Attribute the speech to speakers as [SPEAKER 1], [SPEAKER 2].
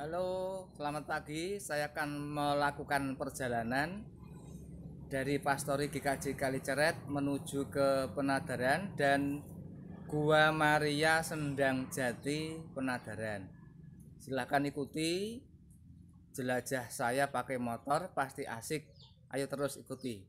[SPEAKER 1] Halo, selamat pagi. Saya akan melakukan perjalanan dari Pastori GKJ Kaliceret menuju ke Penadaran dan Gua Maria Sendang Jati Penadaran. Silahkan ikuti jelajah saya pakai motor, pasti asik. Ayo terus
[SPEAKER 2] ikuti.